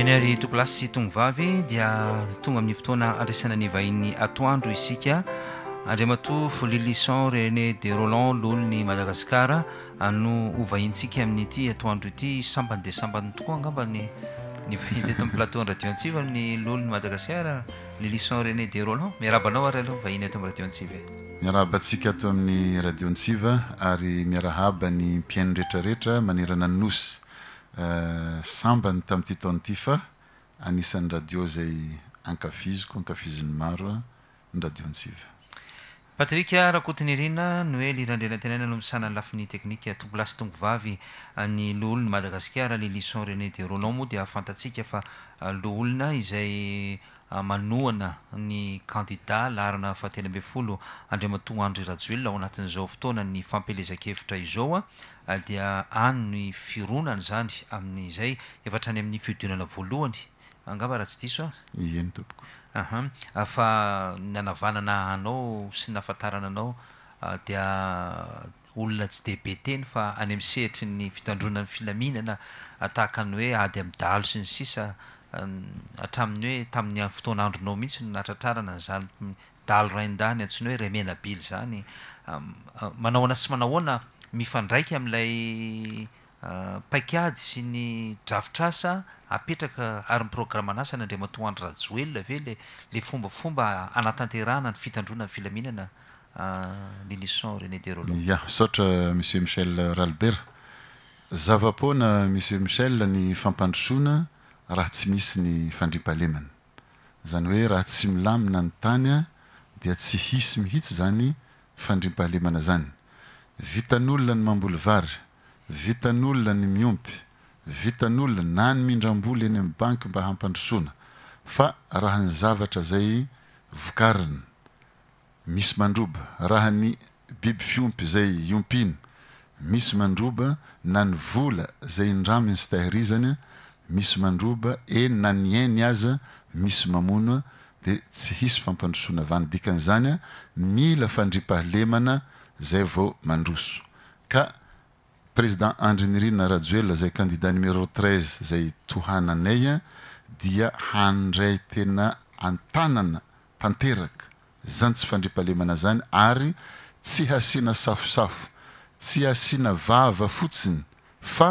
enay to lassy tovavy dia tongamin'ny ftoana andisananyvahiny aoando isikaanaofo lelion rené de rlan lolony madagasaaoahinsika amin'n'ty aoao tyambaydambaoamadisyaehdi miarahabantsika ato amin'ny radio antsiva ary miarahaba ny piainoretrarehetra manerana ynosy Euh, sambany tamin'yity taony ity fa anisan'ny radio zay ankafizy ko ankafiziny maro a ny radio ntsiva patrika raha kotiny hirina no hoe liraindrinantena ina ano misanany lafin'ny teknika tompolasy tongovavy ah, ny loolony madagasikara lelison renee de ronao moa dia afantatsiaka fa ah, loholona izay ah, manoana ny kandidat larana fahateny ambeny folo andriamatog andro rajoelona ao anatin'izao fotoana ny fampelezakevitra izaoa Ah, dia any ny fironana zany amin'izay efatra any amin'ny fiodinana voalohany angaba raha tsy disoa ahafa nanavanana hanao sy nafantarana anao ah, dia olona tsy deibe teny fa any ami'ny sehitri ny fitandrona any filaminana atahaka any hoe ady amin'ny dalo sy ny sisa atramin'ny hoe tamin'ny fotoan'andronao mihitsy n natratrarana ny zany dalo ra indany antsinao hoe remenabily zany manahoanay sy manaohoana mifandraika amin'ilay euh, paikady sy ny dravitr asa apetraka ary ny programme anasany andrea mato andry rajoelon ave l le fombafomba anatanterana ny fitandrona any filaminana euh, ny liton rene dérol ya sotra monsieur michel ralbert zava-poana monsieur michel ny fampandrosoana raha tsy misy ny fandrimpalemana zany hoe raha tsy milamina ny tany a dia tsy hisy mihitsy zany fandrimpahalemana zany vitan'olona ny mamboli vary vitan'olona ny miompy vitan'olona na ny mindram-boly eny am'ny banky mba hampandrosona fa raha ny zavatra zay vokariny misy mandroba raha ny biby fiompy zay iompiny misy mandroba na ny vola zay indraminy s tahirizanya misy mandroba eny na ny eny aza misy mamonoa de tsy hisy fampandrosoana vany dikany zany a mila fandri-pahalemana zay vao mandroso ka président andrinirina rajoell zay candidat numero treiz zay tohananaay a dia handray tena antanana tanteraka zany tsy fandripalemana zany ary tsy hasina safosafo tsy hasina vava fotsiny fa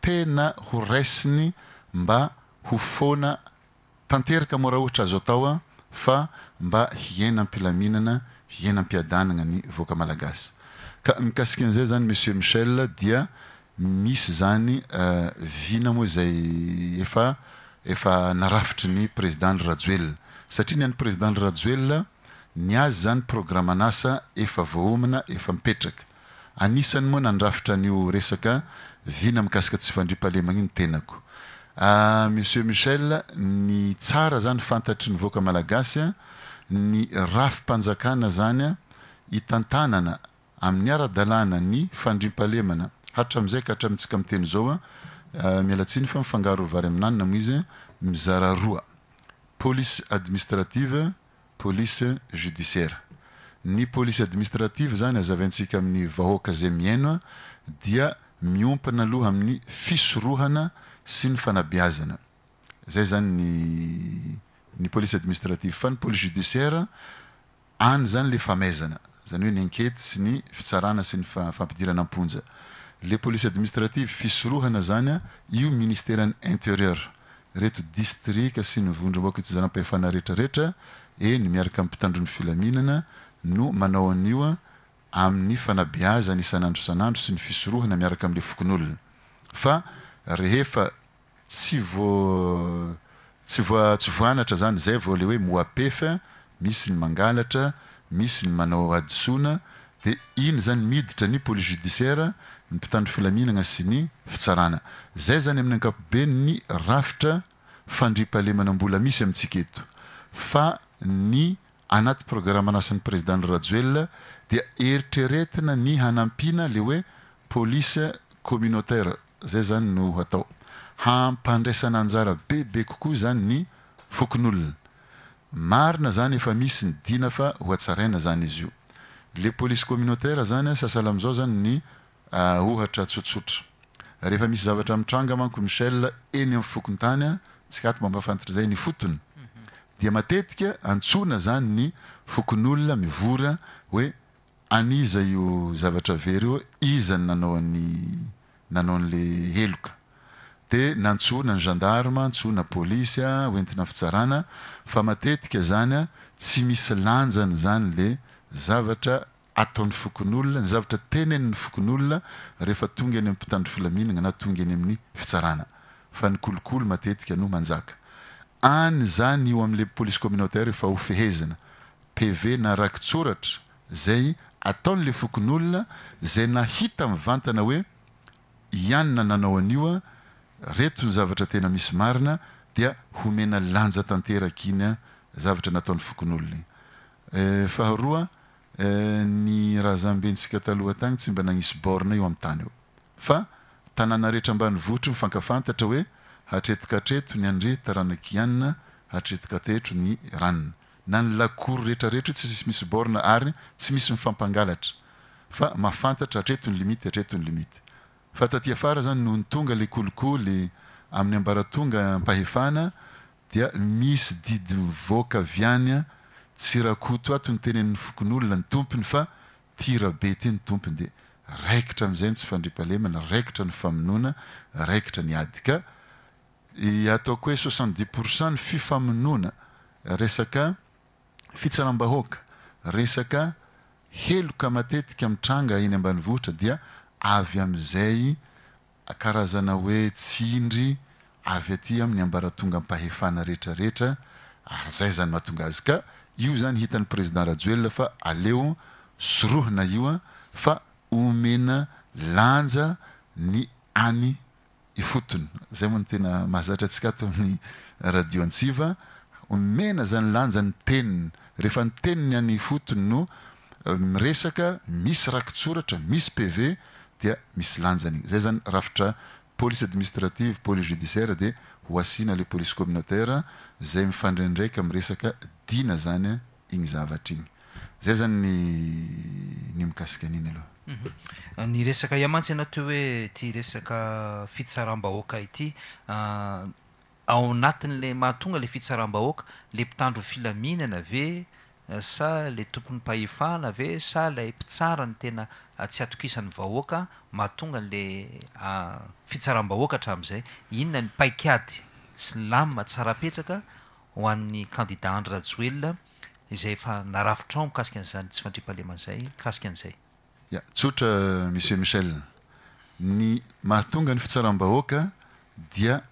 tena ho rasiny mba ho fona tanteraka moraha ohatra azo atao a fa mba hiena ampilaminana hienampiadanana ny voaka malagasy ka mikasika an'izay zany monsieur michel dia misy zany euh, vina moa zay efa efa narafitry ny président lrajoel satria ny an'ny président lrajoel ny azy zany programme nasa efa vohomina efa mipetraka anisany moa nanrafitra an'io resaka vina mikasika tsy vandrim-pahalemagna i ny tenako ah, monsieur michel ny tsara zany fantatry ny voaka malagasya ny rafimpanjakana zany a itantanana amin'ny ara-dalàna ny fandrimpalemana hatra amn'izay ka hatramintsika ami teny zaoa eh, mialatsiny fa mifangaro vary aminanna moa izy mizara roa police administrative police judiciaire ny police administrative zany azavantsika amin'ny vahoaka zay miano a dia miompana aloha amin'ny fisorohana sy ny fanabeazana zay zany ny ny polisy administrative fa ny police judiciaire any zany le famaizana zany hoe ni inkety sy ny fitsarana sy ny fampidirana amponja le polisy administrative fisorohana zany a io ministereny intérieur reto distrika sy ny vondro moko htsy zanampahefana rehetrarehetra eny miaraka am'nympitandrony filaminana no manao an'io a amin'ny fanabeazany isan'andro san'andro sy ny fisorohana miaraka ami'le fokon'olona fa rehefa tsy vo tsy voa- tsy voanatra zany zay vao le hoe moipefa misy ny mangalatra misy ny manao adisona de iny zany miditra ny police judiciaire ny mpitandro filaminana sy ny fitsarana zay zany amin'ny angapobe ny rafitra fandripahalemana ambola misy amintsika eto fa ny anaty programme anasan'ny présidentrajoel dia eritreretina ny hanampina le hoe police communautaire zay zany no hatao hampandraisan' anjara be be kokoa zany ny fokon'olona marina zany efa misy ny dina fa hohatsaraina zany izy io le police communautaire zany a sy asala am'izao zany ny ohatra tsotsotra rehefa misy zavatra mitranga manko michel eny ami'fokony tany a tsy k ato mampafantitry zay ny fotony mhm. dia matetika antsona zany ny fokon'olona mivora hoe aniza io zavatra very o izany nanao an'ny nanao an'le eloka de nantsoana ny gendarma antsona polisy hoentina y fitsarana fa matetika zany a tsy misy lanjany zany le zavatra ataon'ny fokon'olona ny zavatra teneny'ny fokon'oloa rehefa tonga eny ami'nympitandro filaminana na tonga eny amin'ny fitsarana fa nykolokolo matetika no manjaka any zany io amin'le police communautaire efa hofehezina pv na rakitsoratra zay ataon'la fokon'olona zay nahita miivantana hoe ianina nanao an'ioa retony zavatra tena misy marina dia homena lanja tanteraka iny a zavatra nataon'ny fokon'olona ignyaharoa eh, eh, ny rahazambentsika taloha tany tsy mba nagnisy borne io amin'ny tany eo fa tanàna rehetra ambany vohotry mifankafantatra hoe atretoka atreto ny andre taranakianina atretokatrehtro ny ranina na ny lakory rehetraretra io ts isy misy borna ariny tsy misy mifampangalatra fa mafantatra atretony limite atretony limit fa tatyafara zany nohony tonga la kolikoly amin'ny ambara tonga ampahefana dia misy didi mivoaka vyanya tsi rahakoto ato ny teneni'ny fokon'olona ny tompony fa tira be ty ny tompony de rakatra am'zay ny tsy fandripalemana raikatra ny ffamonona raikatra niadika ataoko hoe soixante dix pourcent ny fifamonona resaka fitsaram-bahoaka resaka heloka matetika amintranga eny ambany vohitra dia avy amizay karazana hoe tsindry avy aty amin'ny ambaraa tonga ampahefana rehetrarehetra ary zay zany mahatonga azy ka io zany hitan'ny président radjoella fa aleo sorohina ioa fa omena lanja ny any ifotony zay moa ny tena mahazatra antsika ato amin'ny radio antsiva omena zany lanja ny teniny rehefa ny teni ny any ifotony no miresaka misy rakitsoratra misy pv dia misy lanjany igny zay zany rafitra policy administrative police judiciaire de hoasina la policy communautaire zay mifandreny ndraiky ami' resaka diana zanya igny zavatry igny zay zany nyny mikasika an'iny aloha mhm. ny resaka iamantsy ianao te hoe ti resaka fitisaram-bahoaka ity ah, ao natin' le mahatonga le fitotsaram-bahoaka le mpitandro filamina na ve sa la tompon'ny mpahefaana ave sa lay mpitsara ny tena ah, tsy atokisan'ny vahoaka mahatonga nyla ah, fitsaram-bahoaka hatramin'izay inona ny paikady sy y lamima tsarapetraka ho ann'ny kandidat andrrajoela izay efa narafitrao mikasika an'izany tsy fandripahaleman'izay kasika an'izay a tsotra monsieur michel ny mahatonga ny fitsaram-bahoaka dia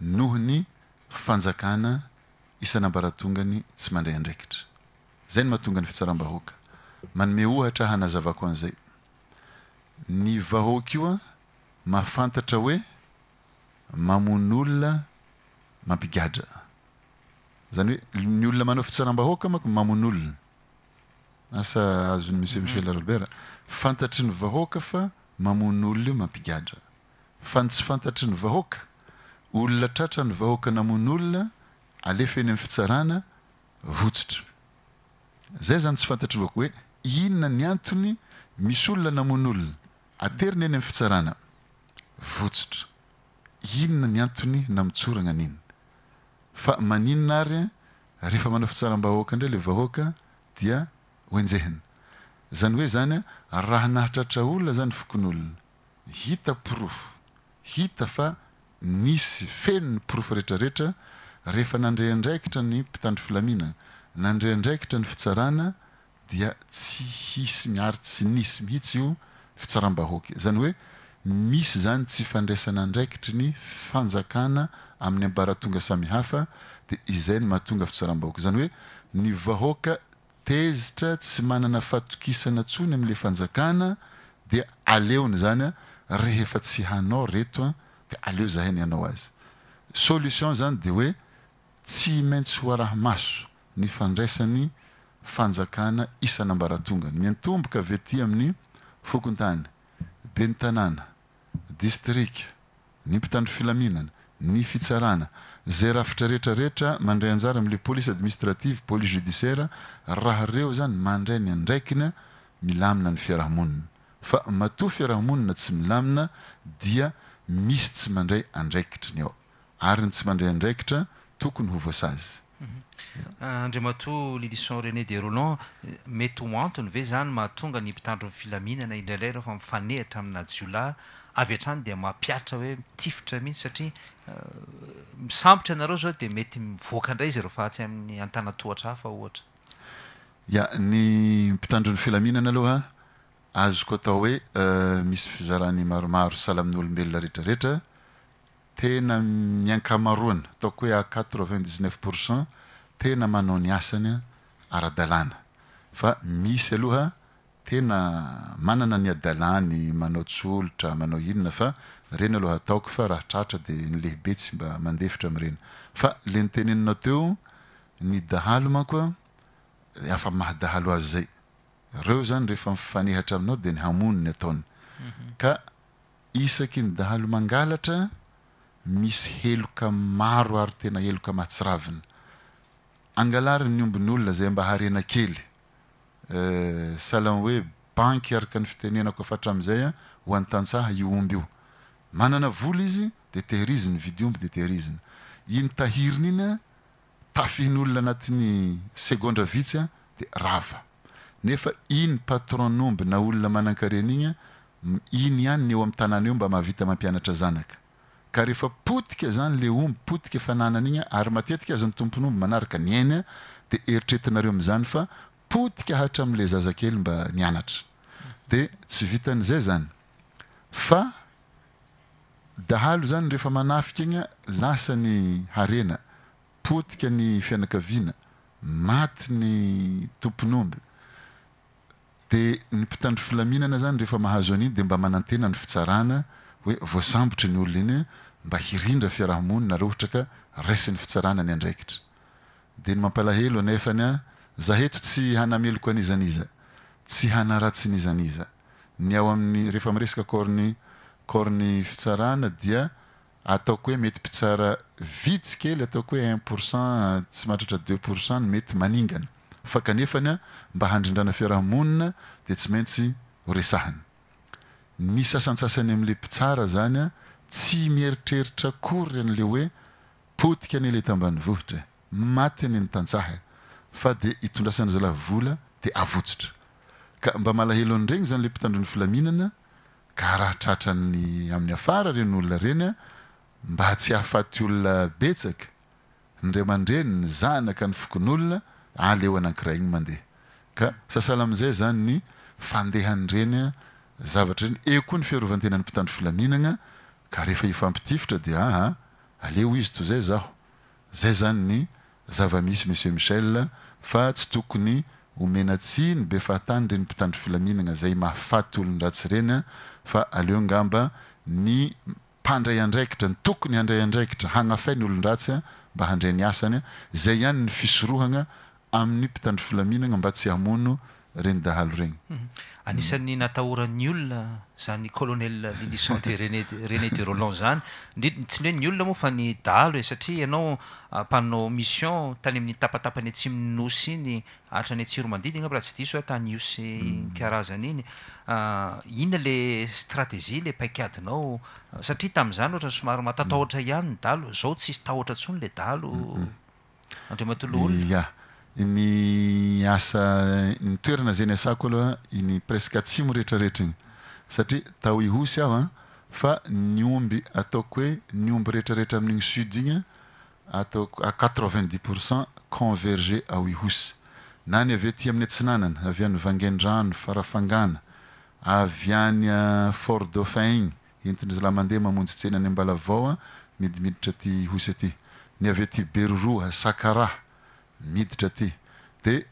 noho ny fanjakana isan'na ambaratongany tsy mandray ndraikitra zay n mahatonga ny fitsaram-bahoaka manome ohatra hanazavako an'izay ny vahoaka io a maafantatra hoe mamon' olona mampigadra zany hoe ny olona manao fitsaram-bahoaka mako mamon' olona asa azony monsieur michel rolbert fantatry ny vahoaka fa mamon' olona io mampigadra fa ny tsy fantatry ny vahoaka olona tratrany vahoaka n amon' olona alefa eny ami'ny fitsarana votsotra zay zany tsy fantatry vaoko hoe inona ny antony misy olona namon' olona ateriny eny ami'y fitsarana votsotra inona ny antony namotsora gna aninna fa maninona ary rehefa manao fitsaram-ba hoaka ndray la vahoaka dia hoenjehina zany hoe zany a raha nahitratra olona zany fokon'olona hita porofo hita fa nisy fenony profo rehetrarehetra rehefa nandraindraikitra ny mpitandro filaminana nandreandraikitra ny fitsarana dia tsy hisy miari tsy nisy mihitsy io fitsaram-bahoaky zany hoe misy zany tsy ifandraisana ndraikitry ny fanjakana amin'ny ambara tonga samy hafa de izay ny mahatonga fitsaram-bahoaky zany hoe ny vahoaka tezitra tsy manana fatokisana ntsony amn'le fanjakana di aleony zany a rehefa tsy hanao reto a de aleo zahai ny ianao azy solution zany de hoe tsy maintsy hoaraha maso ny fandraisan'ny fanjakana isanambaratongany mitomboka avyty amin'ny fokontany be nyntanàna distrika ny mpitandro filaminana ny fitsarana zay raha fitra rehetrarehetra mandray anjara ami'la polisy administrative polisy judiciaire raha reo zany mandray ny andraikina milamina ny fiarahamonina fa matoa fiarahamonina tsy milamina dia misy tsy mandray andraikitra ny ao ary ny tsy mandray andraikitra tokony hovas azy Mhm. andriama to leliton rene de roulan mety ho antony ve zany mahatonga ny mpitandrony filaminana indraidlay reo fa mifanehitra amina jiolah avy hantrany dia mampiatra hoe mitifotra mihintsy satria euh, misambotra ianareo zao di mety mivoaka ndray izy reo fa atsy amin'ny an-tanatoatra hafa ohatra ya ny mpitandron'ny filaminana aloha azoko atao hoe euh, misy fizarahany maromaro sala amin'n'olombelona rehetrarehetra tena miankamaroana ataoko hoe a quatre vingt dixneuf pourcent tena manao niasanya ara-dalàna fa misy aloha tena manana nyadalàny manao tsolotra manao inona fa reny aloha ataoko fa raha tratra de nilehibe tsy mba mandevitra amy reny fa le niteneninao teo ny dahalo mankoa afa mahadahalo azy zay reo zany rehefa mifanehatra aminao de ny hamoniny ataony mhm. ka isaky ny dahalo mangalatra misy eloka maro ary tena eloka mahatsiravina angalari ny ombin'olona zay mba harena kely eh, salôm hoe banky araka ny fitenenako afatra am'izay a ah, hoanytantsaha io omby io manana voly izy de tehiriziny vidiomby de tehiriziny iny tahiriny iny a ah, tafihiny olona anatin'ny segondre vitsya ah, de rava nefa iny patron n omby na olona manankareny ignya iny ihanyny eo ami'ny tanàny eo mba mahavita mampianatra zanaka karehefa potika zany le omby potika fananany ignya ary matetika azany tomponyomby manaraka ny eny de eritretinareo am'zany fa potika hatra am'la zazakely mba nianatra de tsy vianzay zan nyrea aia ignya lasa ny harena potika ny fianakaviana maty ny tomponyomby de ny mpitandro filaminana zany rehefa mahazo an'iny de mba manantena ny fitsarana hoe voasambotry ny olona iny mba hirindra fiarahamonina rhitra ka rasin'ny fitsarana ny andraikitra de ny mampalahelo nefany a zaheto tsy hanameloko an'izan'iza tsy hanaratsinizaniza ny ao amin'ny rehefa miresaka korny korny fitsarana dia ataoko hoe mety mpitsara vitsi kely ataoko hoe un pourcent tsy matratra deux pourcent ny mety maningana fa kanefanya mba handrindrana fiarahamonina de tsy maintsy resahany ny sasansasany amin'la mpitsara zany a tsy mieritreritra kory renyle hoe potika any la itambany vohitra e maty any nytantsaha fa de itondrasanry zalavola de avotsitra ka mba malahelo anyregny zany le mpitandron'ny filaminana ka raha tratrany amin'ny afara reny olona renya mba atsy ahafaty olona betsaka draman-drey ny zanaka ny fokon'olona aleo anankira igny mandeha ka sasala am'zay zany ny fandehany renya zavatra reny e koa ny fiarovantenan'ny mpitandro filaminana ka rehefa ifampitifotra de aha ah, aleo izy to zay zaho zay zany ny zava-misy monsieur michel fa tsy tokony homenatsy ny be fahatany reny mpitandro filaminana zay mahafaty olon-dratsy renya fa aleo angamba ny mpandray andraikitra ny tokony handray andraikitra hanafain' olon- ratsya mba handrai niasanya zay ihany ny fisorohagna amin'ny mpitandro filaminana mba tsy hamono renydahalo regny mhm. anisan'ny natahoran'ny olona zany colonel minisente rne renée de rolan zany ndrey tsy le ny olona moafa ny dalo e satria ianao ampananao ah, mission tany amin'nytapatapany tsy minosy iny atrany tsiromandidigna aby raha tsy diso a tany osy nkarazany mhm. iny ah, inona le stratégie le paikadinao satria tami'izany ohatra ny somaro matatahoatra mhm. ihany ny dalo zao tsisy tahoatra ntsony la dalo andriamatolohaolon aya ny asa nytoerana za nyasako aloha iny presque tsy moretrareetraigny satria taoi hosy ahoa ah, fa nyomby ataoko hoe nyomby rehetrarehetra amin'igny sud igny ah, ataok aqvitdix pourcent converge aoihos na ny ave aty amin'ny tsinanana avy any vangendrano farafangana avy any ah, for daphin igny inton' izy lamandea mamonjytsenany mbala vaoa midimiditra ty hosy aty ny ave ty berora sakara miditra aty de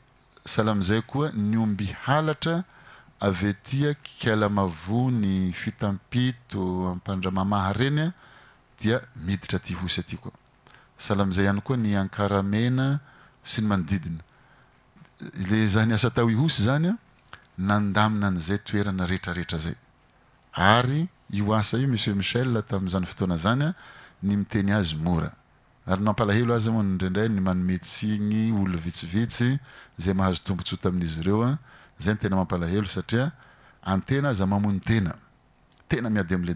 salamzay koa ny ombi halatra avetia kalamavony fitampito ampandramamaha reny a dia miditra ty hosy aty koa salamizay ihany koa ny ankaramena sy ny manodidina le za ny asa tao hihosy zany a nandamina an'izay toerana rehetrarehetra zay ary io asa io monsieur michel tamin'n'zany fotoana zany a ny miteny azy mora ary y mampalahelo azy moa nyndraindray ny manometsygny ollo vitsivitsy zay mahazo tombotsota amin'izy ireoa ah. zay ny tena mampalahelo satria antena azamamony tena tena miady amla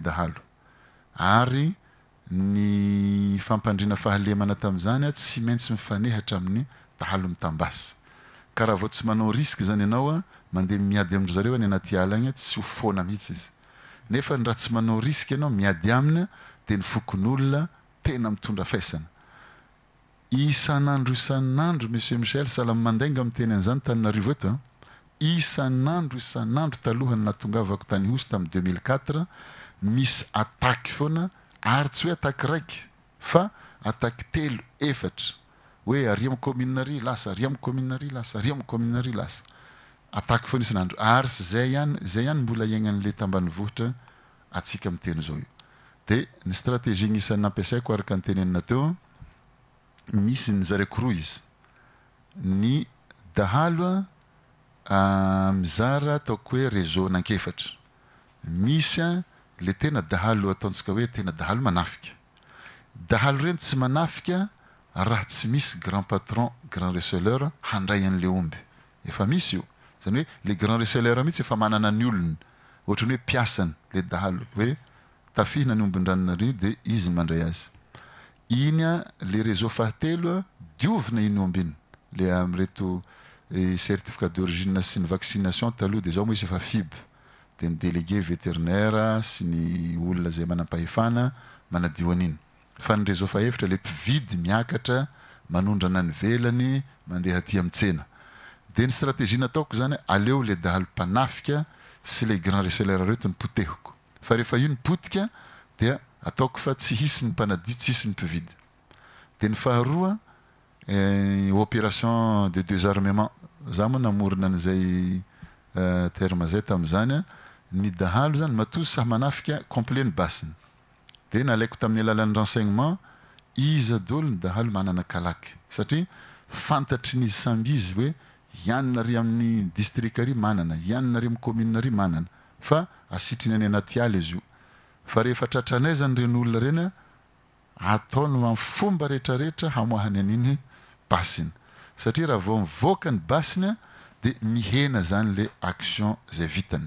daly fampandrina aemana tam'zanya ah, tsy maintsy mifnetra amin'ny almia karahavo tsy manao risk zany anaoa ah, mandeha miady amindry zareo ny anatyala gny tsy ofona mihitsy iznefa nraha tsy manao riske anao miady aminy de ny fokon'olona tena mitondra faisana isan'andro isan'andro monsieur michel salay mandenga ami'ny teny an'izany taninarivoetoa isan'andro isan'andro talohany natongavako tany hos tamn'y deuxmile 4uatre misy ataky foana ary tsy hoe ataky raiky fa ataky telo efatra hoe ari amcommuarie lasa ari am communarie lasa ari amy commuarie lasa ataky foana isanandro ary sy zay hany zay ihany mbola iaignan'le tambany vohitra atsika mi'y teny zao io de ny stratégie gny isannampiasaiko araka ny teneninateo misy ny zary akoroa izy ny dahaloa ah, mizara ataoko hoe réseau nankefatra misy a le tena dahalo ataontsika hoe tena dahalo manafika dahalo reny tsy manafika raha tsy misy grand patron grand recelleur handray an'le omby efa misy io zany hoe le grand recelleur mhitsy efa manana ny olony ohatrany hoe piasany le dahalo hoe tafihina ny ombinydranona rey de izy y mandray azy iny a le réseau fahateloa diovina iny io ambinny le amy reto eh, certificat d'origin sy ny vaccination taloha de zao moa izy efa fiby de ny délége vétérinaire sy ny olona zay manam-pahefana manadioan'iny fa ny réseau faevitra le mpividy miakatra manondra na ny velany mandeha ti mtsena de ny stratégie nataoko zany aleo la dahalo panafika sy le grand recellair reto ny potehiko fa rehefa i nopotika dea ataoko fa tsy his mympanadio tsy hisy ny mpivde ny fhaa eh, opération de des armement za moa namorina an'izay eh, terme zay tamin'izany a ny dahalo zany matozy sah manafika complet ny basiny de nalaiko tamin'ny alalan'ny renseignement izy dolo ny dahalo manana kalaky satria fantatry n'izy samby izy hoe hianina ary amin'ny distriqkueary manana hianina ary amin'ny communea ry manana fa asitriny any anaty ala izy io fa rehefa tratranay zany renyolona ireny a ataony a' fomba rehetrarehetra hamoahany an'iny basiny satria raha vao mivoakany basinya de mihena zany le action zay vitany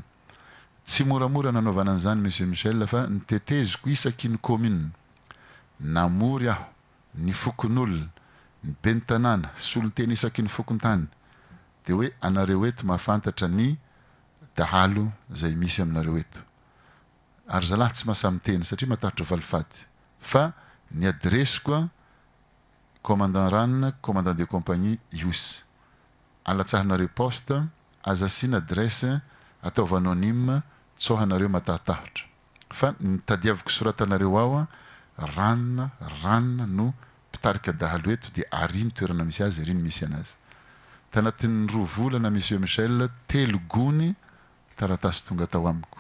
tsy moramora nanaovana an'izany monsieur michel fa niteteziko isaky ny commun namory aho ny fokon'olona ny benntanàna sy olon tena isaky ny fokontany de hoe anareo eto mahafantatra ny dahalo zay misy aminareo eto ary zalaha tsy mahasamyteny satria mahatahotra valifaty fa ny adrese koa commandant rane commandant de compagnie ius alatsahinareo poste azasina adrese ataovy anonyma tsôhanareo matahtahotra fa nytadiavako soratanareo aoa ranona ranona no mpitarika dahaloeto de ari no toerana misy azy iryiny misy anazy taanatin'ny roa volana monsieur michel telogony taratasy tonga atao amiko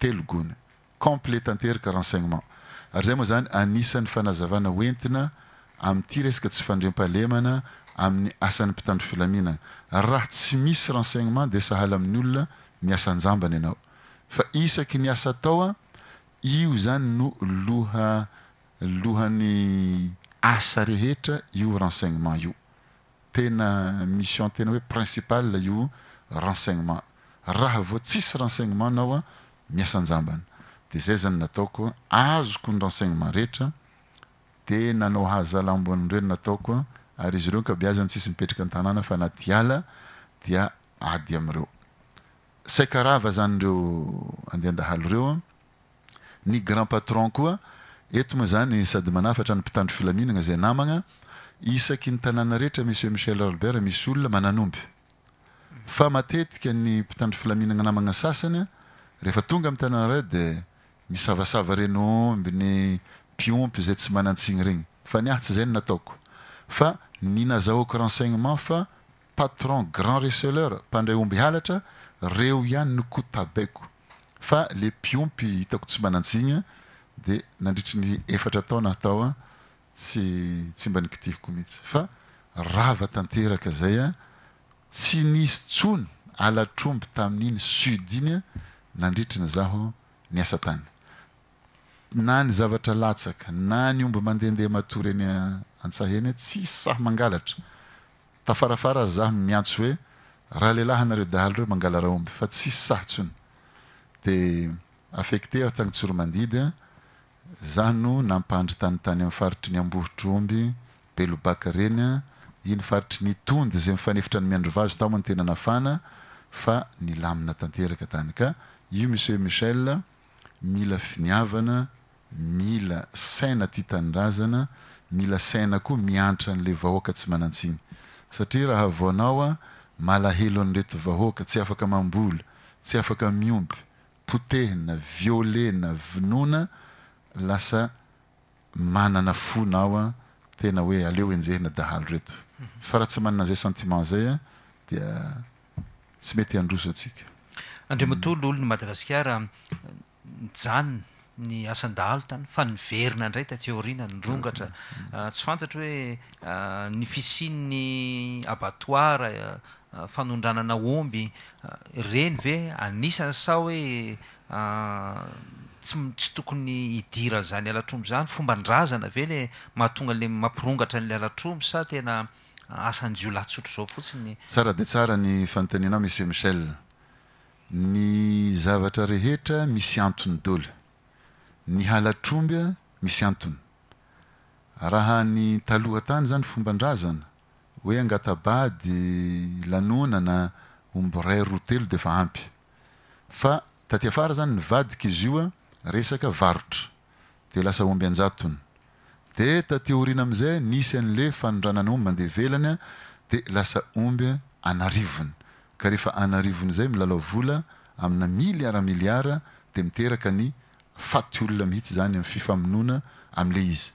telogony complet anteraka renseignement ary zay moa zany anisan'ny fanazavana oentina amiyity resaka tsy fandream-palemana amin'ny asan'ny mpitandro filaminana raha tsy misy renseignement de sahala amin'ny olona miasanjambany anao fa isaky ny asa atao a io zany no loha lohany asa rehetra io renseignement io tena mission tena hoe principale io renseignement raha vo tsisy renseignement nao a miasanjambany ezay zany nataoko azoko ndransaignme rehetra de nanao hazalamboindreo nataokoa ary izy reo nkabeazany tsisy mipetraka nytanàna fa anaty ala dia ay ameoaiava zany reo andehandahaly reoapronnmandro aensmiceetandr aanaaataam'y tannaede miavasava reny ombiny piompy zay tsy manantsigny regny fa ny ahytsy za ny nataoko fa ninazahoako renseignement fa patron grand recelleur mpandray omby alatra reo ihany ny kotabaiko fa le piompy hitako tsy manatsigna de nandritri ny efatra atao na hatao a tsy tsy mba nikitihiko mihitsy fa rava tanteraka zaya tsy nisy tsony alatr'omby tamin'iny sud iny nandritri ny zaho ny asa tany na ny zavatra latsaka na ny omba mandehndeha mator eny atsah eny tsisy sah mangalatrafrafrzamiaso oehlnareodregaombs aonde affecte aho tagntsoromandidy zah no nampandry tanytany ami'ny faritry nyambohitry omby beba reyinfaitr d mfnetra nymiandrotmny tenanatanterakayio mos eu michel mila finiavana mila sena ty hitandrazana mila sana koa miantra an'le vahoaka tsy manatsigny satria raha vaonao a mala helo any reto vahoaka tsy afaka mambola tsy afaka miompy potehina violena vinona lasa manana fonao a tena hoe aleo enjehina dahalo reto fa raha tsy manana izay sentiment zay a dia tsy mety handroso atsika andreo matolo olo ny madagasikara janony ny asan-dahalo tany fa niverina indray tateorina nyrongatra mm-hmm. ah, tsy fantatra hoe ah, ny fisinny abatoara ah, fanondranana omby reny ve anisany sa hoe tsytsy tokony hidirany zany alatrombo zany fomba ndrazana ve la mahatonga la mampirongatra n'la alatrombo sa tena asanjio latsotro zao fotsiny tsara de tsara ny fanontaninao misy michel ny zavatra rehetra misy antony dolo ny halatrombya misy antony raha ny taloha tany zany fombandrazana hoe angatabady lanonana omborai ro telo defa ampy fa tatiafara zany nyvadika izy ioa resaka varotra de lasa omby anjatony de tatiahoriana am'izay nisy an'le fanondranany omby mandeha velanya de lasa omby anarivony karehefa anarivony zay milalavola amina mili aramiliara de miteraka ny faty olona mihitsy zany am'y fifamonona am'le izy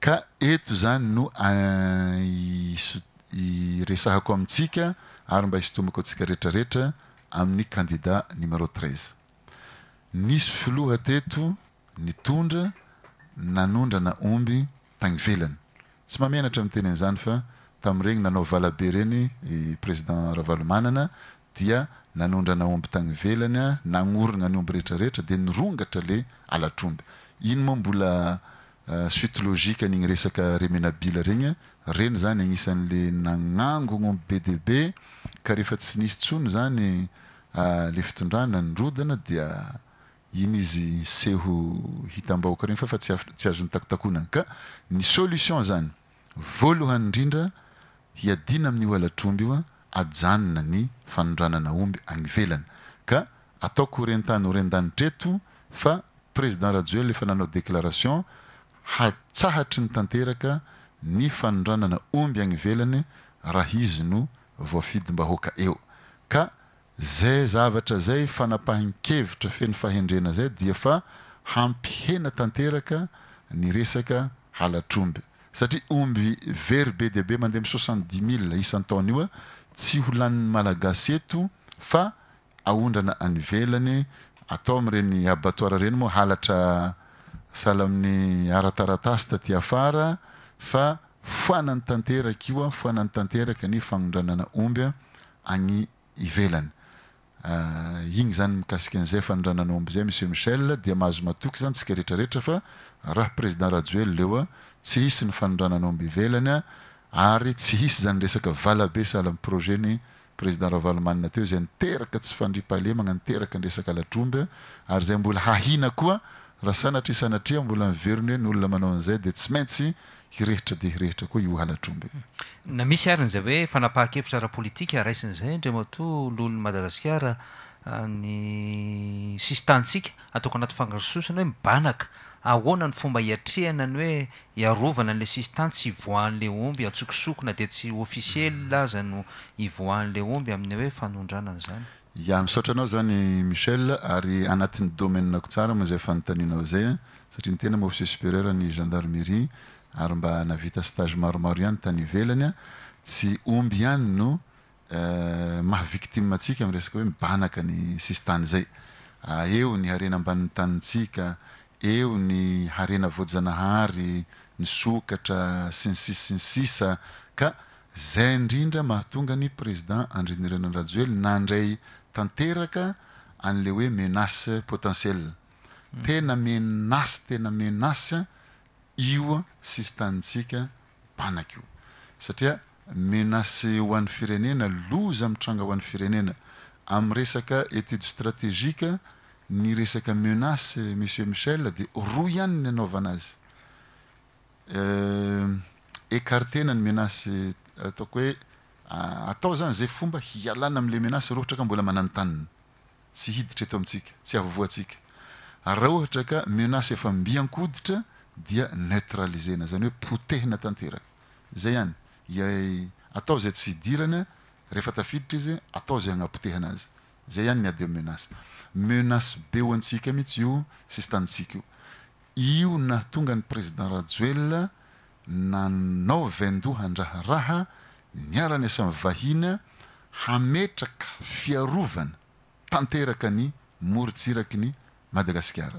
ka eto zany no ais eh, i resahako amintsika ary mba hisotombako antsika retrarehetra amin'ny candidat numero trei nisy filoha teto ni tondra nanondra na omby tagny velany tsy mamenatra amiy teny an'zany fa tam'iregny nanao valabe reny président raha valomanana dia nanondrana omby tany velanya nagnorona anyomby rehetrarehetra de nirongatra le alatromby iny moa mbola euh, suitlogiken'igny resaka remenabila regny reny zany agnisan'le nagnangonombe be debe ka rehefa tsy nisy tsono zany euh, le fitondrana nyrodana dia iny izy seho hita m-baoaka regny fa fa tsy azon'nytakotakonana ka ny solution zany voalohany indrindra hiadina amin'io alatromby ioa ajanona ny fanondranana omby agny velany ka ataoko horentany horen-dany treto fa président rajoel lefa nanao déclaration hatsahatry ny tanteraka ny fanondranana omby agny velany raha izy no voafidy m-ba hoaka eo ka zay zavatra zay fanapahanikevitra feny fahendrena zay dia fa hampihena tanteraka ny resaka halatr'omby satria omby very be deabe mandeha mi soxante dix mille isanntaony ioa tsy holanin'ny malagasy eto fa ahondrana any velany atao amyreny abatoara ireny moa alatra sahla amin'ny arataratasy tatyafara fa foanany tanteraka ioa foanany tanteraka ny fanondranana omby agny ivelany ah, igny zany mikasika an'izay fanondrananaomby zay monsieur michel di mahazo matoky zany tsika retrarehetra fa raha président rajoely leoa tsy isiny fanondranana omby ivelanya ary tsy hisy zany resaka valabe sala amiy projet ny président raha valimanina teo zay niteraka tsy fandri pahalemagnanoteraka ndresaka alatromby ary zay mbola hahina koa raha sanatri sanatria mbola miverony e ny olona manao an'izay de tsy maintsy hirehitra de hirehitra koa io halatromby na misy aryn' zay hoe fanapahakevitra raha politika raisin'zay ndre ma to lolo'ny madagasikara ah, ny sisy tantsika ataokoy anaty fanarososiny hoe mibanaka ahoana ny fomba hiatrehana any hoe iarovana an'la sisy tany tsy ivoahan'la omby atsokosokona de tsy offisiely hmm. laza no ivoan'la omby amin'ny hoe fanondranany zany ya misaotra anao zany michel ary anatin'ny domainako tsara moaizay fanontaninao zaya satria ny tena my officier supérieurny gendarmerie ary mba navita stage maromaro ihany tany ivelany a tsy omby ihany no eh, mahavicti antsika am' resaka hoe mibanaka ny sisy tany zay aeo ah, ni harena ambanin'ny tanitsika eo ny harena voajanahary ny sokatra si n sis siny sisa ka zay indrindra mahatonga ny président andrindirenan rajoely nandray tanteraka an'le hoe menace potentiel hmm. tena menase tena menace io sisy tanytsika mpanak'io satria menace ho an'ny firenena loza amitranga ho an'ny firenena amin'y resaka étude stratégique ny resaka menace monsieur michel de roa ihany ny anaova anazy euh, écartena ny menace ataoko hoe ah, atao zany zay fomba hialana am'le menace ra ohatra ka mbola mananontanina tsy hiditra eto amintsika tsy ahavoantsika raha ohatra ka menace efa mbiankoditra dia neutralisena zany hoe potehina tanterak zay hany atao zay tsy hidirany refa tafiditra izy atao zay agnapotehianazy zay hany miady ny menace menace be ho antsika mhitsy io si sy tanitsika io io na tonga ny président rajoell nanao vindouhandraha raha niarany asam vahina hametraka fiarovana tanteraka ny morotjiraky ny madagasikara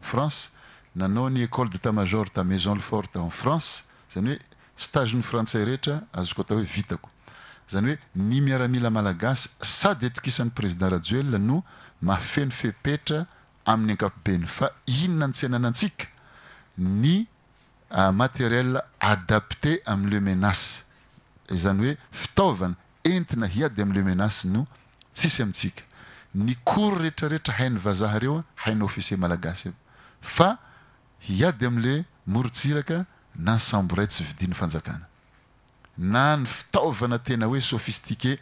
france nanao ny école d'état major tam maison lefort oen france zany hoe stageny frantsai rehetra azoko atao hoe vitako zany hoe ny miaramila malagasy sady etiko isan'ny président rajoel no mafenofepetra amin'ny ankapobeny fa inona antsainanatsika ny ah, matériel adapté ami'lemenacy zany hoe fitavana entina hiady amin'le menace no tsisy amitsika ny cort rehetrarehetra hain'ny vazaha reo hainy officie malagasy a fa hiady am'le morotsiraka na n sambo ray tsy vidiny fanjakana na ny fitaovana tena hoe sofistike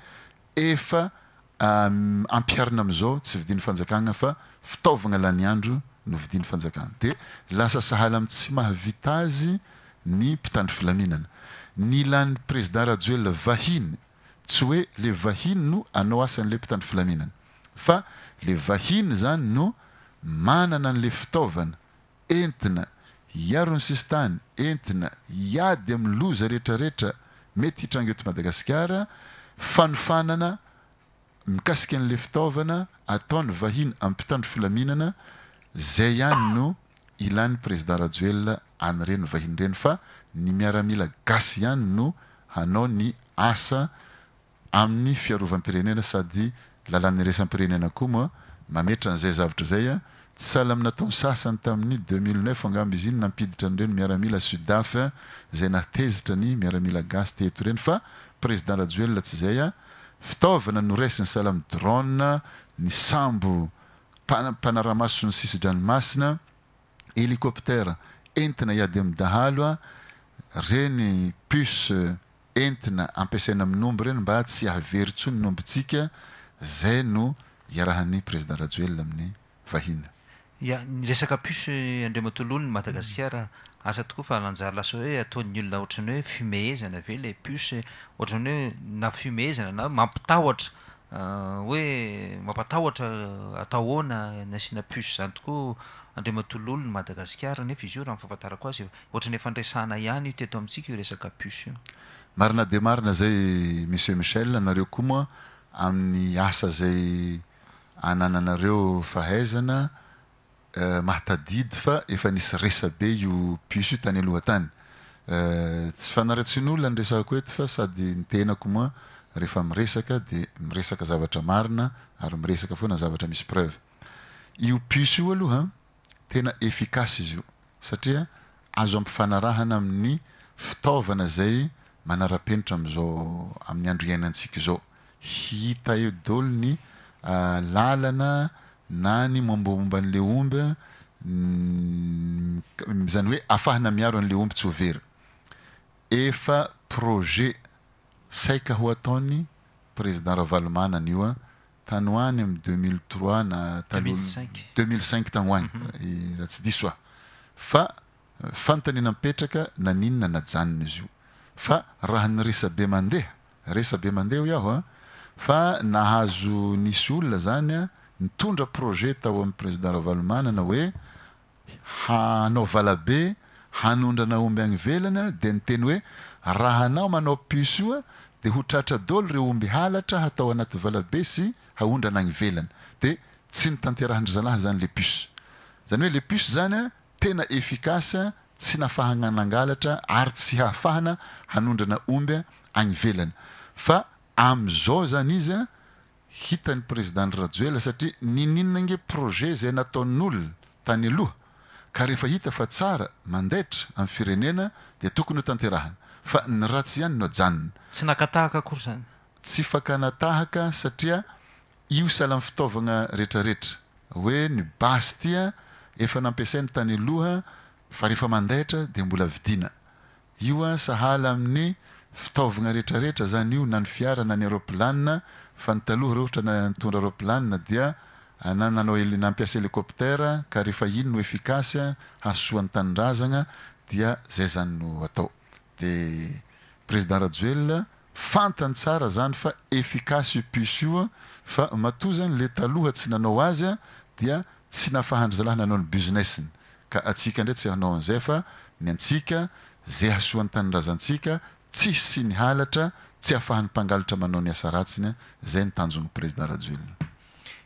efa ampiarina am'izao tsy vidin'ny fanjakagna fa fitaovagna lany andro no vidiny fanjakana de lasa sahala ami'y tsy mahavitaazy ny mpitandro filaminana ny lan'ny président raj ella vahiny tsy hoe le vahiny no anao asan'la mpitandro filaminana fa le vahiny zany no manana an'le fitaovana entina iarony sistany entina iady ami'ny loza rehetrarehetra mety hitrangeto madagasikara fanofanana mikasika an'le fitaovana ataony vahina ami'ny mpitandro filaminana zay ihany no ilan'ny président rajo elna any reny vahiny reny fa ny miaramila gasy ihany no hanao ny asa amin'ny fiarovam-pirenena sady lalan'ny resampirenena koa moa mametra n'izay zavatra zaya ah, tsy sahla aminataony sasany tamin'ny deux0ineuf foangambo izy iny nampiditra ny ireny miaramila sudaf ah, zay natezitra ny miaramila gas teto reny fa président rajoel tsy zay a ah, fitaovana noresiny sahla am'ny dron ny sambo pa-mpanaramasoonysisidranymasina hélikoptèra entina iady am'ny dahalo a reny pus entina ampiasaina aminyomba reny mba tsy havery ntso ny nombontsika zay no ia raha ny président rajoell amin'ny vahina ia resaka pus andriamatolo olony madagasikara asa tokoa fa nanjary lasa hoe ataon'ny olona ohatrany hoe fumeezana ave la pus ohatrany hoe na fumeezana na mampitahtra euh, hoe mampatahtra euh, atahona nasina pus zany toko andriamatoloolony madagasikara nefa izy io raha fafantarako azy ohatran'nyoe fandraisana ihany io teto amintsika resaka pus io marina de marina zay monsieur michel anareo koa moa amin'ny asa zay anananareo fahaizana eh, mahatadidy fa efa nisy resa be io pus io tany aloha tany eh, tsy fanaratsin'olona ny resak ko ety fa sady ni tenako moa rehefa miresaka de miresaka zavatra marina ary miresaka foana zavatra misy preuve io pus io aloha tena effikase izy io satria azo ampifanarahana amin'ny fitavana zay manara-penatra am'izao amin'ny andro iainantsika izao hita io dolo ny lalana na ny mombaomba an'le omby mm, zany hoe afahana miaro an'le omby tsy hovery efa projet saika ho ataony président raha valomanany io a tano oany am'y deux mille trois na tan deux mille cinq tagnohoagny mhm. raha tsy diso aho fa fanontanena mipetraka naninona na janony izy io fa raha ny resabe mandeha resa be mandeha io iaho a fa nahazo nisy olona zany a nitondra projet tao amn'y président ra valomanana hoe hanao valabe hanondrana omby agny velana de ny teny hoe raha nao manao pus ioa de ho tratra dôlo reo omby halatra hatao anaty valabe sy haondranagny velana de tsy nytantera handry zalaha zany le pus zany hoe le pus zany a tena effikase tsy nafahagna anangalatra ary tsy hahafahana hanondrana ombya agny velana fa am'izao zany izy a hitan'ny présidenty rajoela satria nininnange projet zay nataon'olon tany loha ka rehefa hita fa tsara mandetra ami'ny firenena de tokony ho tanterahan fa ny ratsy ihany nao janona tsy nakatahaka kory zany tsy fakanatahaka satria io sala am'ny fitaovagna rehetrarehetra hoe ny basy tya efa nampiasainy tany loha fa rehefa mandetra de mbola vidina ioa sahala amin'ny fitaovagna rehetrarehetra zany io nanyfiarana any aroplana fa nytaloha rôhatra a tondra arplaadianaanampiasa helikoptera ka reefa ino no efikasy hasoany tanyrazana dia zay zany no atao de président rajoel fantany tsara zany fa efikasy pusiofa azany le taloha tsy nanaoazyndryzaiasan'ny tanrazatsika tsi sy ni halatra tsy ahafahany mpangalatra manao ni asa ratsinya zay ny tanjony président rajoelna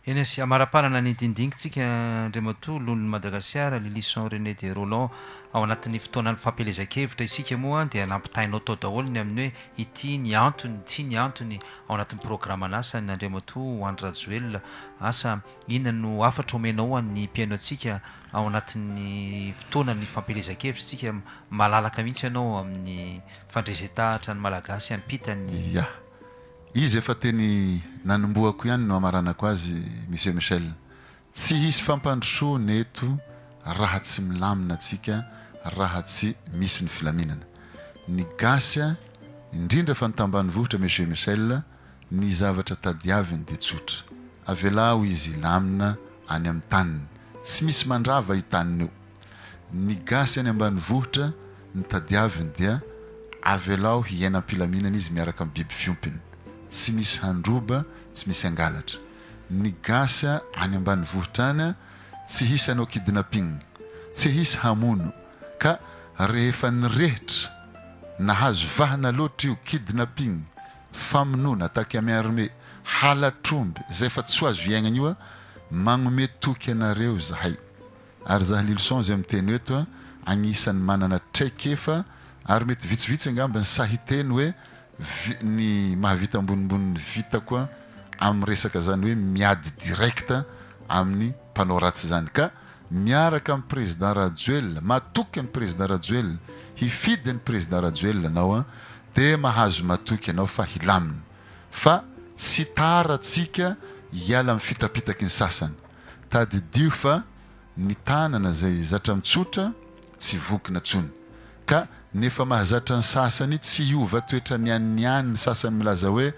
enysy amaraparana ny idindingintsika andria ma to lonony madagasikara le lison renee de roland ao anatin'ny fotoana ny fampielezan-kevitra isika moa a dia nampitahinao atao daholony aminy hoe ity ny antony tia ny antony ao anatin'ny programme anasany andriama to hoany rajoelona asa inona no afatra homenao a'ny mpiaino antsika ao anatin'ny fotoana ny fampeleza-kevitry tsika malalaka mihintsy ianao amin'ny fandreze tahatra ny malagasy iany pitany ya izy efa teny nanomboako ihany no amaranako azy monsieur michel tsy hisy fampandrosoa ny eto raha tsy milamina atsika raha tsy misy ny filaminana ny gasya indrindra fa nitambany vohitra monsieur michel ny zavatra tadiavy ny detsotra avelahy ho izy lamina any amin'ny taniny tsy misy mandrava hitaniny io ny gasy any ambany vohotra ny tadiaviny dia av elahho hiaina ampilaminana izy miaraka amy biby fiompiny tsy misy handroba tsy misy angalatra ny gasy any ambany vohotra any a tsy hisy anao kidinampignia tsy hisy hamono ka rehefa nyrehitra nahazo vahana loatra io kidinampina famonona ataky amy arme halatromby zay fa tsy ho azo hiaignana io a magnome toky anareo zahay ary zahy liloson zay ami'y teny etoa agnisan'ny manana traiky efa ary mety vitsivitsy angambany sahiteny hoe vny mahavita mbonimboninny vitakoa ami'y resaka zany hoe miady directa amin'ny mpanao ratsy zany ka miaraka ami'y président rajoell matoky any président rajoel hifidyn'ny président rajouel nao a de mahazo matoky anao fa hilamina fa tsy taratsika iala mifitapitaky ny sasany tadydio fa ny tanana zay zatra mitsotra tsy vokina ntsony ka nefa mahazatra ny sasany tsy iova toetra ny aniny any ny sasany milaza hoe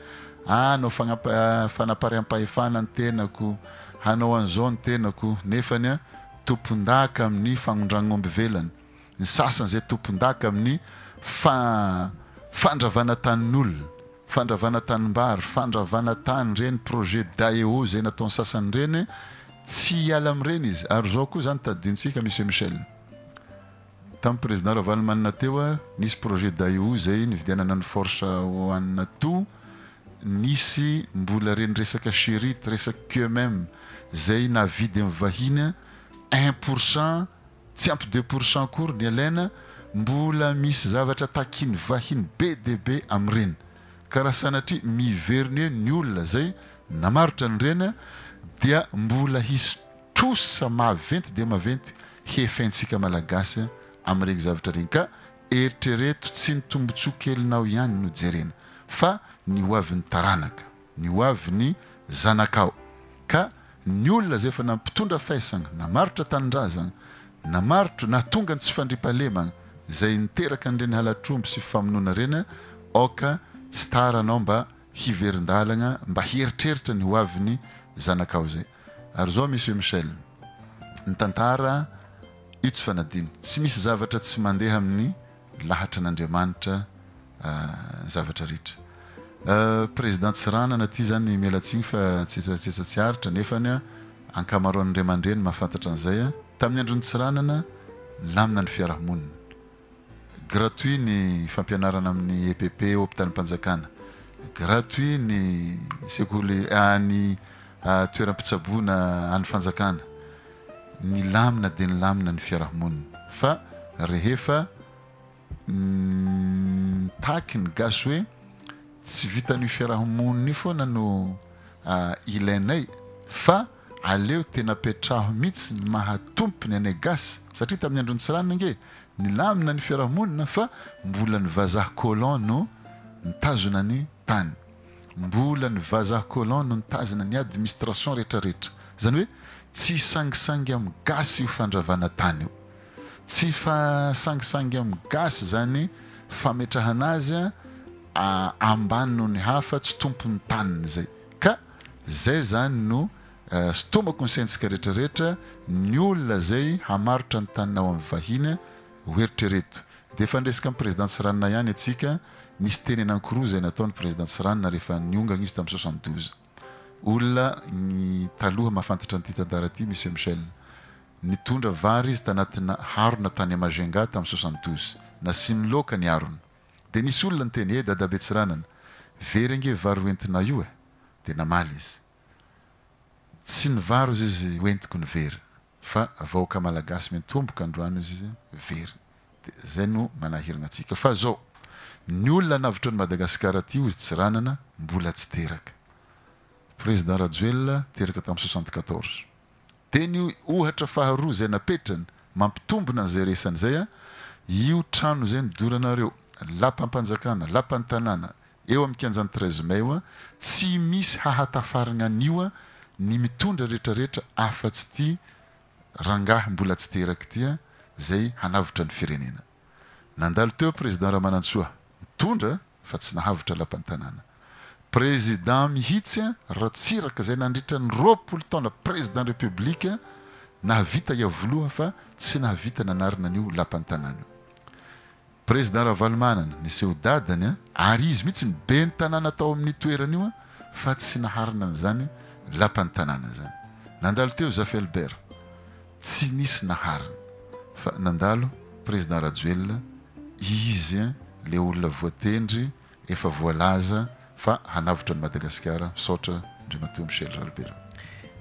anao fanap- fanampariampahefana ny tenako hanao an'izao ny tenako nefany a tompon-daka amin'ny fagnondragnomby velany ny sasany zay tompon-daka amin'ny fa- fandravana tanin'olona fandravana tanym-baro fandravana tany reny projet daeo zay nataony sasany reny tsy iala am'reny izy ary zao koa zany taddintsika monsieu michel tamn'y président raha valy manna teoa nisy projet daeo zay nyvidianana n'ny force hoanina tot nisy mbola reny resaka cherite resaky qemême zay navidy am vahina un pourcent tsy ampy deux pourcent coury ny alaina mbola misy zavatra takiny vahiny be de be am reny ka raha sanatri miveriny he ny olona zay namarotra ny reny dia mbola hisytrosa maventy di maventy hefaintsika malagasy amin'iregny zavatra regny ka eritrereto tsy nytombontsoa kelinao ihany no jerena fa ny hoavyny taranaka ny hoavyny zanakao ka ny olona zay efa na mpitondra faisagna namarotra tanndrazagna namarotra natonga ny tsy fandri-pahalemagna zay niteraka anyireny halatrombo sy famonoana reny ôka tsy tara anao mba hiverin-dalagna mba hieritreritra ny hoaviny zanakao zay ary zao monsieu michel ny tantara io tsy fanadiny tsy misy zavatra tsy mandeha amin'ny lahatra an'andriamanitra ah, zavatra retra euh, président siranana aty zany milatsigny fa tsatsesatsy aritra nefanya ankamaroan'andriman-dreany mahafantatra an'izaya tamin'ny andron'ny tsiranana namina ny fiarahamonina gratuit ny fampianarana amin'ny epp opta anympanjakana gratuit ny sekoly ah, ny ah, toeram-pitsaboana any fanjakana ny lamina di ny lamina ny fiarahamonina fa rehefa mm, taky ny gasy hoe tsy vitanyo fiarahamoniny io foana no ah, ilainay fa aleo tena apitraho mihitsy nymahatompiny anay gas satria tamin'ny andron-tsiranona ange ny lamina ny fiarahamonina fa mbola ny vazaha colon no nitazona ny tany mbola ny vazaha colon no nitazona ny administration rehetrarehetra zany hoe tsy sangisangy ami'y gasy io fandravana tany io tsy fa sangisangy ami'y gasy zany fametra hanazya ambany no ny hafa tsy tompon'ny taniny zay ka zay zany no e, stombako ny saintsika retrarehetra ny olona zay hamarotra ny taninao am'nyvahiny hoeritrareto de efa ndresaka iy présidensy ranna hany atsika nisy teny nankro zay nataony présidensy ranna rehefa niongana izy tamn'y soxante olna ny taloha mahafantatra nyitytandara ty monsieur michel nitondra vary izy ta anatina arona tany magenga tamn'y soxant na sy nilokany arona de nisy olona nyteny e eh, dadabe eh? tsy ranana ery nge vryoentina io e de naaiz sy nyvaro izy izy entik ny verfaklagasy miombokaandrany izy izvery zay no manahirana atsika fa zao ny olona anavitro ny madagasikara aty o izy tsy ranana mbola tsy teraka président rajoell teraka tamin'y soxant 4uatorze de ny ohatra faharoa zay napetrany mampitombona an'izay resany zay a io trano zay nydoranareo lampampanjakana lampanyntanàna eo amin'ny qkinza an treize may o a tsy misy hahatafarana an'io a ny mitondra rehetrarehetra afa tsy ty rangahy mbola tsy teraka tya zay hanavotra ny firenena nandal teo président rahamanantsoha mitondra fa tsy nahavtra lapanytanana président mihitsy ratsiraka zay nandritrany ropolo tona président républika nahvita afatsy navita naainanipanytnnprésident halananasny ayizy mihitsy ibe ny tanna atao amin'nytoerany ioa fa tsy naharinanyzany lapany tanna zany nandal teo zafelbert tsy nisy naharina fa nandalo président rajoel izy le olona voatendry efa voalaza fa hanavotra ny madagasicara sotra ndry matoa michel ralbert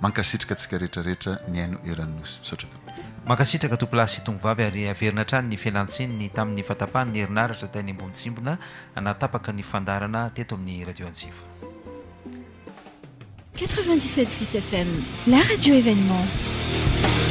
mankasitraka antsika rehetrarehetra ny aino eranoso sotra t mankasitraka topolasy tonga vavy ary averina atrany ny fialantsinny tamin'ny fatapahny ny herinaratra da nyambonontsimbona anatapaka ny fandarana teto amin'ny radio ansiva 97 6fm la radio événement